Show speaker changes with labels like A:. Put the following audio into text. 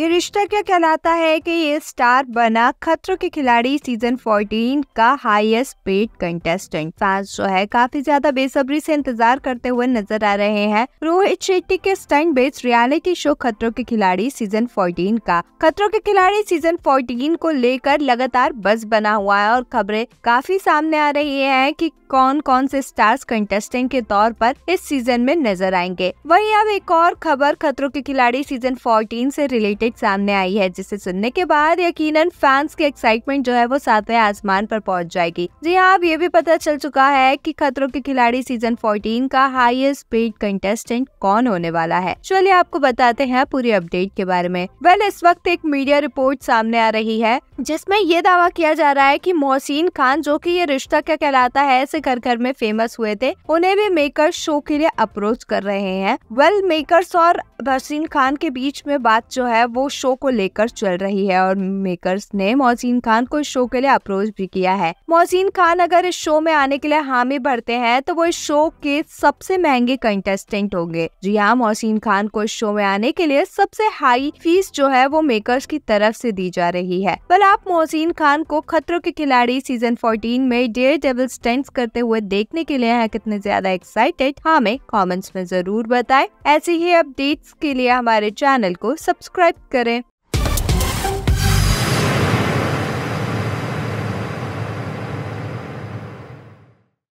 A: ये रिश्ता क्या कहलाता है कि ये स्टार बना खतरों के खिलाड़ी सीजन 14 का हाईएस्ट पेड कंटेस्टेंट फैंस जो है काफी ज्यादा बेसब्री से इंतजार करते हुए नजर आ रहे हैं रोहित शेट्टी के स्टैंड बेस्ड रियलिटी शो खतरों के खिलाड़ी सीजन 14 का खतरों के खिलाड़ी सीजन 14 को लेकर लगातार बस बना हुआ है और खबरें काफी सामने आ रही है की कौन कौन से स्टार्स कंटेस्टेंट के तौर पर इस सीजन में नजर आएंगे वही अब एक और खबर खतरों के खिलाड़ी सीजन फोर्टीन ऐसी रिलेटेड अपडेट सामने आई है जिसे सुनने के बाद यकीनन फैंस के एक्साइटमेंट जो है वो सातवें आसमान पर पहुंच जाएगी जी हाँ अब ये भी पता चल चुका है कि खतरों के खिलाड़ी सीजन 14 का हाईएस्ट पेड कंटेस्टेंट कौन होने वाला है चलिए आपको बताते हैं पूरी अपडेट के बारे में वेल इस वक्त एक मीडिया रिपोर्ट सामने आ रही है जिसमे ये दावा किया जा रहा है की मोहसिन खान जो की ये रिश्ता क्या कहलाता है ऐसे घर घर में फेमस हुए थे उन्हें भी मेकर शो के लिए अप्रोच कर रहे हैं वेल मेकर मेकर्स और भसीन खान के बीच में बात जो है वो शो को लेकर चल रही है और मेकर्स ने मोहसिन खान को इस शो के लिए अप्रोच भी किया है मोहसिन खान अगर इस शो में आने के लिए हामी भरते हैं तो वो इस शो के सबसे महंगे कंटेस्टेंट होंगे जी हाँ मोहसिन खान को इस शो में आने के लिए सबसे हाई फीस जो है वो मेकर्स की तरफ से दी जा रही है पर आप मोहसिन खान को खतरों के खिलाड़ी सीजन फोर्टीन में डेयर डेबल स्टेंट करते हुए देखने के लिए है कितने ज्यादा एक्साइटेड हाँ, हमें कॉमेंट्स में जरूर बताए ऐसे ही अपडेट्स के लिए हमारे चैनल को सब्सक्राइब करें